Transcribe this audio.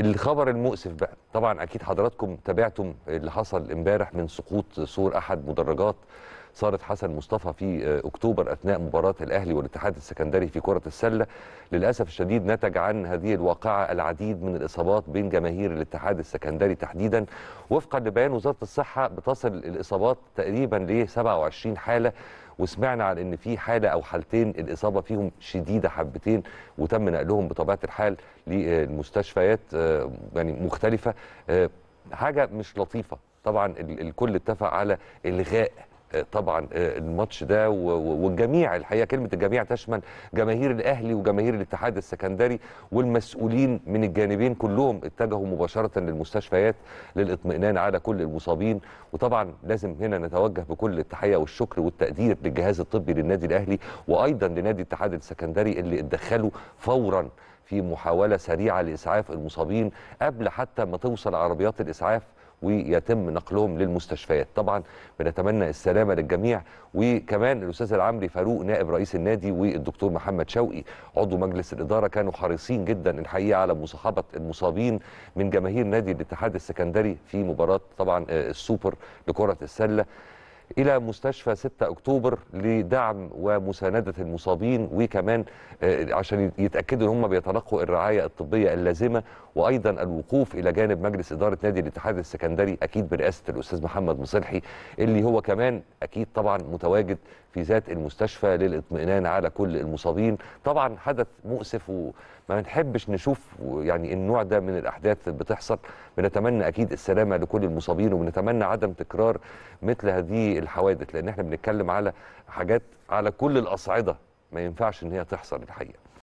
الخبر المؤسف بقى طبعا اكيد حضراتكم تابعتم اللي حصل امبارح من سقوط سور احد مدرجات صارت حسن مصطفى في آه، اكتوبر اثناء مباراه الاهلي والاتحاد السكندري في كره السله للاسف الشديد نتج عن هذه الواقعه العديد من الاصابات بين جماهير الاتحاد السكندري تحديدا وفقا لبيان وزاره الصحه بتصل الاصابات تقريبا ل 27 حاله وسمعنا عن ان في حاله او حالتين الاصابه فيهم شديده حبتين وتم نقلهم بطبيعه الحال للمستشفيات آه، يعني مختلفه آه، حاجه مش لطيفه طبعا الكل اتفق على الغاء آه، طبعا آه، الماتش ده والجميع الحقيقه كلمه الجميع تشمل جماهير الاهلي وجماهير الاتحاد السكندري والمسؤولين من الجانبين كلهم اتجهوا مباشره للمستشفيات للاطمئنان على كل المصابين وطبعا لازم هنا نتوجه بكل التحيه والشكر والتقدير للجهاز الطبي للنادي الاهلي وايضا لنادي الاتحاد السكندري اللي اتدخلوا فورا في محاوله سريعه لاسعاف المصابين قبل حتى ما توصل عربيات الاسعاف ويتم نقلهم للمستشفيات طبعا بنتمنى السلامه للجميع وكمان الاستاذ العمري فاروق نائب رئيس النادي والدكتور محمد شوقي عضو مجلس الاداره كانوا حريصين جدا الحقيقه على مصاحبه المصابين من جماهير نادي الاتحاد السكندري في مباراه طبعا آه، السوبر لكره السله إلى مستشفى 6 أكتوبر لدعم ومساندة المصابين وكمان آه، عشان يتأكدوا أن هم بيتلقوا الرعاية الطبية اللازمة وأيضا الوقوف إلى جانب مجلس إدارة نادي الاتحاد السكندري أكيد برئاسة الأستاذ محمد مصلحي اللي هو كمان أكيد طبعا متواجد في ذات المستشفى للاطمئنان على كل المصابين طبعا حدث مؤسف وما بنحبش نشوف يعني النوع ده من الأحداث بتحصل بنتمنى أكيد السلامة لكل المصابين وبنتمنى عدم تكرار مثل هذه الحوادث لان احنا بنتكلم على حاجات على كل الاصعده ما ينفعش ان هي تحصل الحقيقه